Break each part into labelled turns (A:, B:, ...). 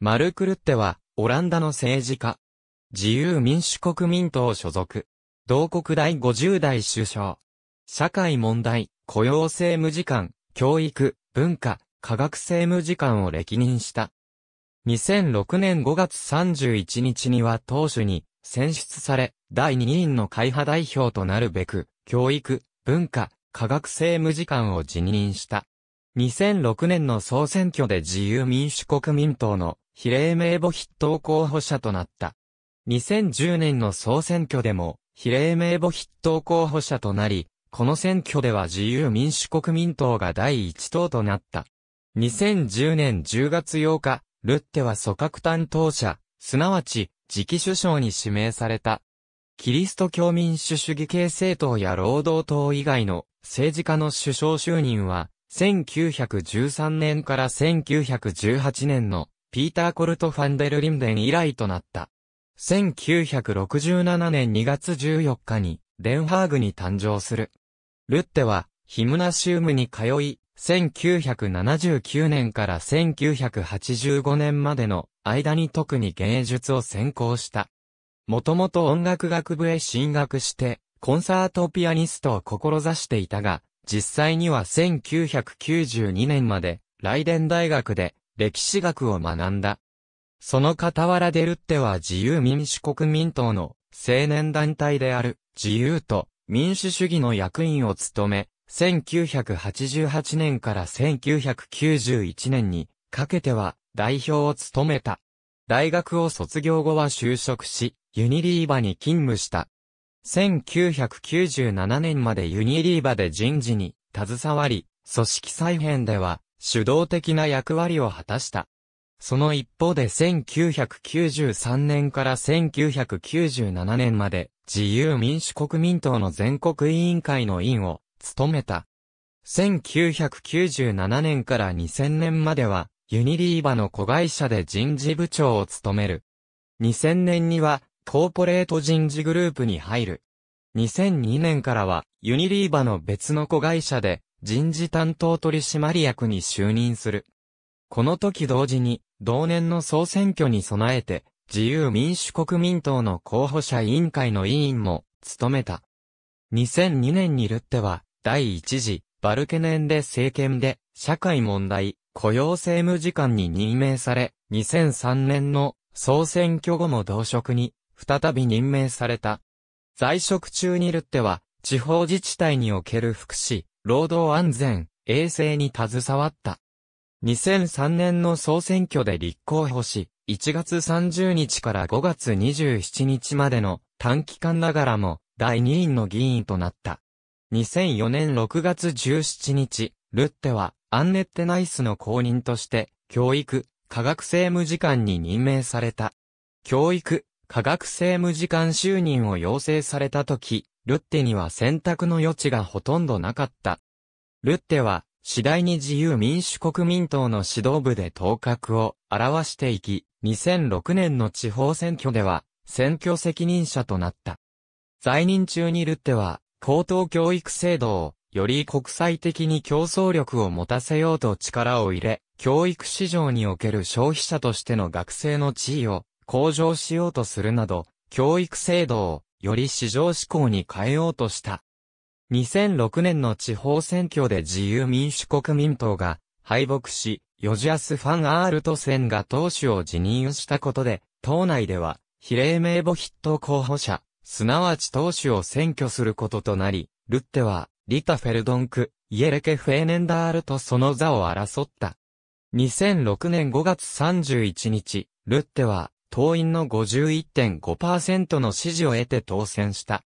A: マルクルッテは、オランダの政治家。自由民主国民党所属。同国第50代首相。社会問題、雇用政務次官、教育、文化、科学政務次官を歴任した。2006年5月31日には党首に選出され、第2委員の会派代表となるべく、教育、文化、科学政務次官を辞任した。2006年の総選挙で自由民主国民党の比例名簿筆頭候補者となった。2010年の総選挙でも、比例名簿筆頭候補者となり、この選挙では自由民主国民党が第一党となった。2010年10月8日、ルッテは組閣担当者、すなわち、次期首相に指名された。キリスト教民主主義系政党や労働党以外の政治家の首相就任は、1913年から1918年のピーター・コルト・ファンデル・リンデン以来となった。1967年2月14日に、デンハーグに誕生する。ルッテは、ヒムナシウムに通い、1979年から1985年までの間に特に芸術を専攻した。もともと音楽学部へ進学して、コンサートピアニストを志していたが、実際には1992年まで、ライデン大学で歴史学を学んだ。その傍らでルッテは自由民主国民党の青年団体である自由と民主主義の役員を務め、1988年から1991年にかけては代表を務めた。大学を卒業後は就職し、ユニリーバに勤務した。1997年までユニリーバで人事に携わり、組織再編では主導的な役割を果たした。その一方で1993年から1997年まで自由民主国民党の全国委員会の委員を務めた。1997年から2000年まではユニリーバの子会社で人事部長を務める。2000年にはコーポレート人事グループに入る。2002年からはユニリーバの別の子会社で人事担当取締役に就任する。この時同時に、同年の総選挙に備えて、自由民主国民党の候補者委員会の委員も、務めた。2002年にルッテは、第一次、バルケネンで政権で、社会問題、雇用政務次官に任命され、2003年の総選挙後も同職に、再び任命された。在職中にルッテは、地方自治体における福祉、労働安全、衛生に携わった。2003年の総選挙で立候補し、1月30日から5月27日までの短期間ながらも第2院の議員となった。2004年6月17日、ルッテはアンネッテナイスの公認として教育、科学政務次官に任命された。教育、科学政務次官就任を要請された時、ルッテには選択の余地がほとんどなかった。ルッテは、次第に自由民主国民党の指導部で頭角を表していき、2006年の地方選挙では、選挙責任者となった。在任中にルッテは、高等教育制度を、より国際的に競争力を持たせようと力を入れ、教育市場における消費者としての学生の地位を向上しようとするなど、教育制度をより市場志向に変えようとした。2006年の地方選挙で自由民主国民党が敗北し、ヨジアス・ファン・アールトセンが党首を辞任したことで、党内では、比例名簿筆頭候補者、すなわち党首を選挙することとなり、ルッテは、リタ・フェルドンク、イエレケ・フェーネンダールとその座を争った。2006年5月31日、ルッテは、党員の51.5%の支持を得て当選した。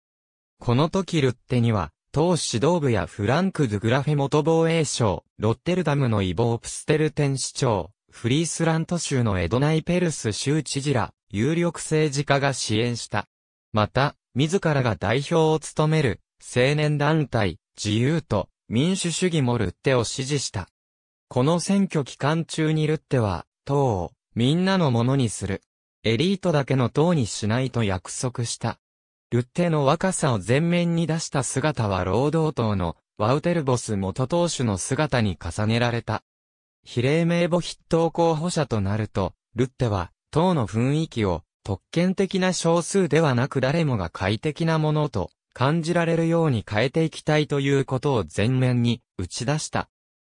A: この時ルッテには、党指導部やフランク・ドゥグラフェ元防衛省、ロッテルダムのイボープステルテン市長、フリースラント州のエドナイペルス州知事ら、有力政治家が支援した。また、自らが代表を務める、青年団体、自由と民主主義もルッテを支持した。この選挙期間中にルッテは、党をみんなのものにするエリートだけの党にしないと約束した。ルッテの若さを前面に出した姿は労働党のワウテルボス元党首の姿に重ねられた。比例名簿筆頭候補者となると、ルッテは党の雰囲気を特権的な少数ではなく誰もが快適なものと感じられるように変えていきたいということを前面に打ち出した。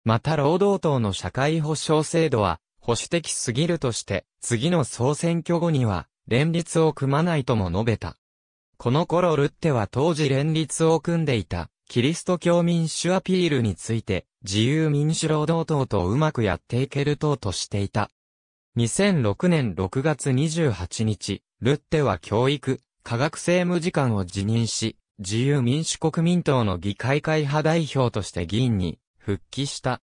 A: また労働党の社会保障制度は保守的すぎるとして、次の総選挙後には、連立を組まないとも述べた。この頃ルッテは当時連立を組んでいた、キリスト教民主アピールについて、自由民主労働党とうまくやっていける党としていた。2006年6月28日、ルッテは教育、科学政務次官を辞任し、自由民主国民党の議会会派代表として議員に復帰した。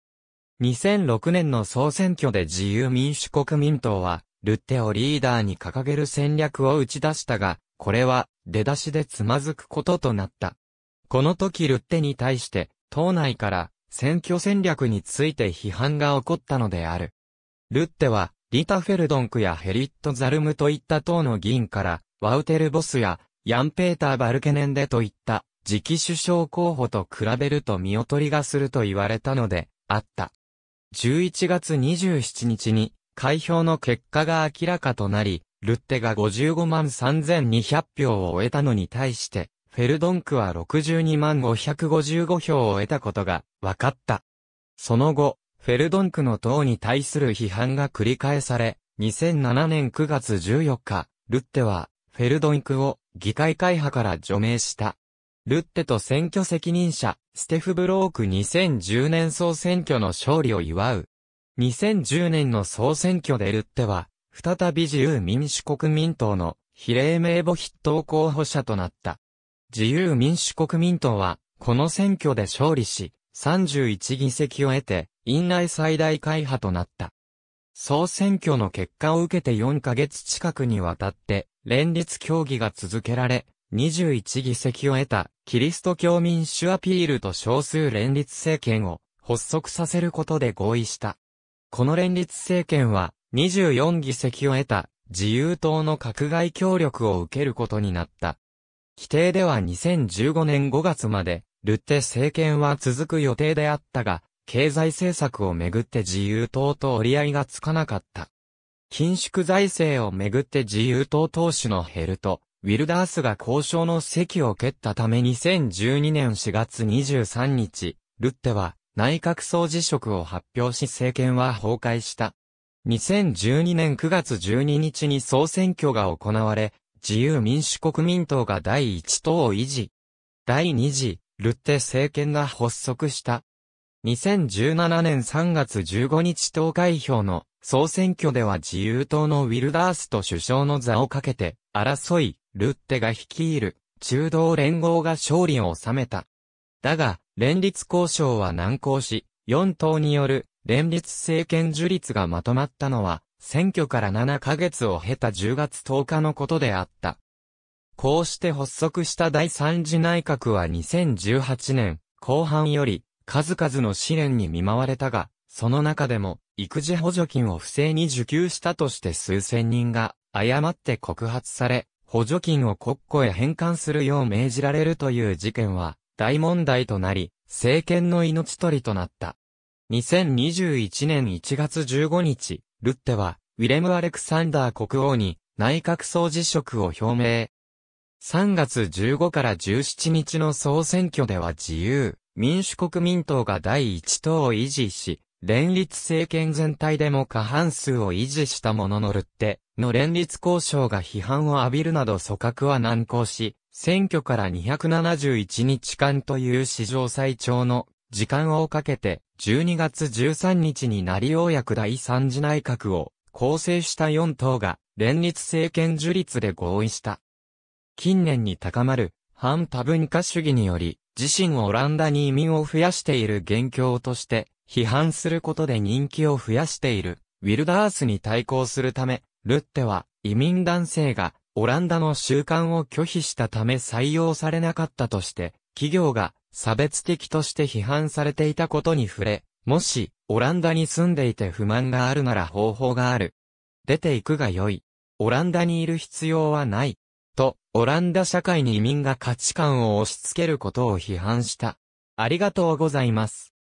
A: 2006年の総選挙で自由民主国民党は、ルッテをリーダーに掲げる戦略を打ち出したが、これは出だしでつまずくこととなった。この時ルッテに対して、党内から選挙戦略について批判が起こったのである。ルッテは、リタフェルドンクやヘリット・ザルムといった党の議員から、ワウテル・ボスや、ヤン・ペーター・バルケネンデといった、次期首相候補と比べると見劣りがすると言われたので、あった。11月27日に開票の結果が明らかとなり、ルッテが55万3200票を得たのに対して、フェルドンクは62万555票を得たことが分かった。その後、フェルドンクの党に対する批判が繰り返され、2007年9月14日、ルッテは、フェルドンクを議会会派から除名した。ルッテと選挙責任者、ステフ・ブローク2010年総選挙の勝利を祝う。2010年の総選挙でルッテは、再び自由民主国民党の比例名簿筆頭候補者となった。自由民主国民党は、この選挙で勝利し、31議席を得て、院内最大会派となった。総選挙の結果を受けて4ヶ月近くにわたって、連立協議が続けられ、21議席を得たキリスト教民主アピールと少数連立政権を発足させることで合意した。この連立政権は24議席を得た自由党の閣外協力を受けることになった。規定では2015年5月までルッテ政権は続く予定であったが、経済政策をめぐって自由党と折り合いがつかなかった。緊縮財政をめぐって自由党党首のヘルト、ウィルダースが交渉の席を蹴ったため2012年4月23日、ルッテは内閣総辞職を発表し政権は崩壊した。2012年9月12日に総選挙が行われ、自由民主国民党が第1党を維持。第2次、ルッテ政権が発足した。2017年3月15日投開票の総選挙では自由党のウィルダースと首相の座をかけて、争い、ルッテが率いる、中道連合が勝利を収めた。だが、連立交渉は難航し、4党による連立政権樹立がまとまったのは、選挙から7ヶ月を経た10月10日のことであった。こうして発足した第3次内閣は2018年後半より数々の試練に見舞われたが、その中でも、育児補助金を不正に受給したとして数千人が、誤って告発され、補助金を国庫へ返還するよう命じられるという事件は、大問題となり、政権の命取りとなった。2021年1月15日、ルッテは、ウィレム・アレクサンダー国王に、内閣総辞職を表明。3月15から17日の総選挙では自由、民主国民党が第一党を維持し、連立政権全体でも過半数を維持したもののルッテの連立交渉が批判を浴びるなど組閣は難航し、選挙から271日間という史上最長の時間をかけて、12月13日になりようやく第3次内閣を構成した4党が連立政権樹立で合意した。近年に高まる反多文化主義により、自身をオランダに移民を増やしている現況として、批判することで人気を増やしている、ウィルダースに対抗するため、ルッテは移民男性がオランダの習慣を拒否したため採用されなかったとして、企業が差別的として批判されていたことに触れ、もし、オランダに住んでいて不満があるなら方法がある。出て行くが良い。オランダにいる必要はない。と、オランダ社会に移民が価値観を押し付けることを批判した。ありがとうございます。